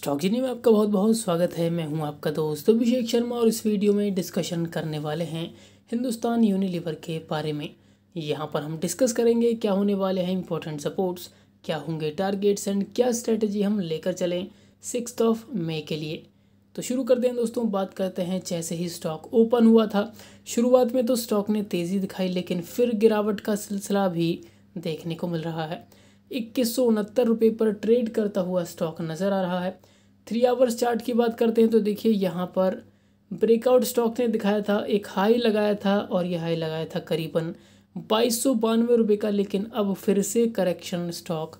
stock जी में आपका बहुत बहुत स्वागत है मैं हूं आपका दोस्त अभिषेक शर्मा और इस वीडियो में डिस्कशन करने वाले हैं हिंदुस्तान यूनिलीवर के बारे में यहां पर हम डिस्कस करेंगे क्या होने वाले हैं इंपॉर्टेंट सपोर्ट्स क्या होंगे टारगेट्स एंड क्या स्ट्रेटजी हम लेकर चलें सिक्स ऑफ मे के लिए तो शुरू कर दें दोस्तों बात करते हैं जैसे ही स्टॉक ओपन हुआ था शुरुआत में तो स्टॉक ने तेज़ी दिखाई लेकिन फिर गिरावट का सिलसिला भी देखने को मिल रहा है इक्कीस सौ उनहत्तर रुपये पर ट्रेड करता हुआ स्टॉक नज़र आ रहा है थ्री आवर्स चार्ट की बात करते हैं तो देखिए यहाँ पर ब्रेकआउट स्टॉक ने दिखाया था एक हाई लगाया था और यह हाई लगाया था करीबन बाईस सौ बानवे रुपये का लेकिन अब फिर से करेक्शन स्टॉक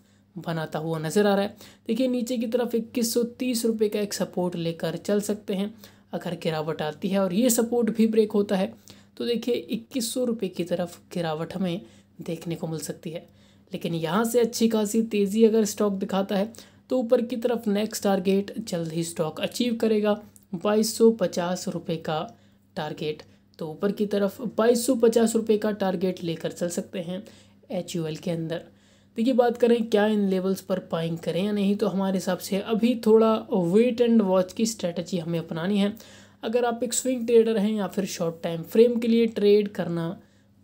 बनाता हुआ नज़र आ रहा है देखिए नीचे की तरफ इक्कीस सौ तीस रुपये का एक सपोर्ट लेकर चल सकते हैं अगर गिरावट आती है और ये सपोर्ट भी ब्रेक होता है तो देखिए इक्कीस सौ रुपये की तरफ गिरावट हमें देखने को मिल सकती है लेकिन यहाँ से अच्छी खासी तेज़ी अगर स्टॉक दिखाता है तो ऊपर की तरफ नेक्स्ट टारगेट जल्द ही स्टॉक अचीव करेगा बाईस सौ पचास रुपये का टारगेट तो ऊपर की तरफ बाईस सौ पचास रुपये का टारगेट लेकर चल सकते हैं एच यू एल के अंदर देखिए बात करें क्या इन लेवल्स पर पाइंग करें या नहीं तो हमारे हिसाब से अभी थोड़ा वेट एंड वॉच की स्ट्रेटजी हमें अपनानी है अगर आप एक स्विंग ट्रेडर हैं या फिर शॉर्ट टाइम फ्रेम के लिए ट्रेड करना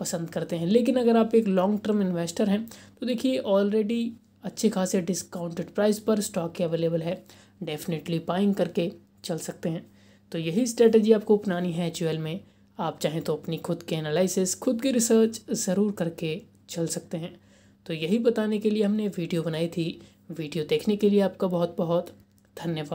पसंद करते हैं लेकिन अगर आप एक लॉन्ग टर्म इन्वेस्टर हैं तो देखिए ऑलरेडी अच्छे खासे डिस्काउंटेड प्राइस पर स्टॉक अवेलेबल है डेफिनेटली बाइंग करके चल सकते हैं तो यही स्ट्रेटजी आपको अपनानी है एच में आप चाहें तो अपनी खुद के एनालिसिस खुद की रिसर्च ज़रूर करके चल सकते हैं तो यही बताने के लिए हमने वीडियो बनाई थी वीडियो देखने के लिए आपका बहुत बहुत धन्यवाद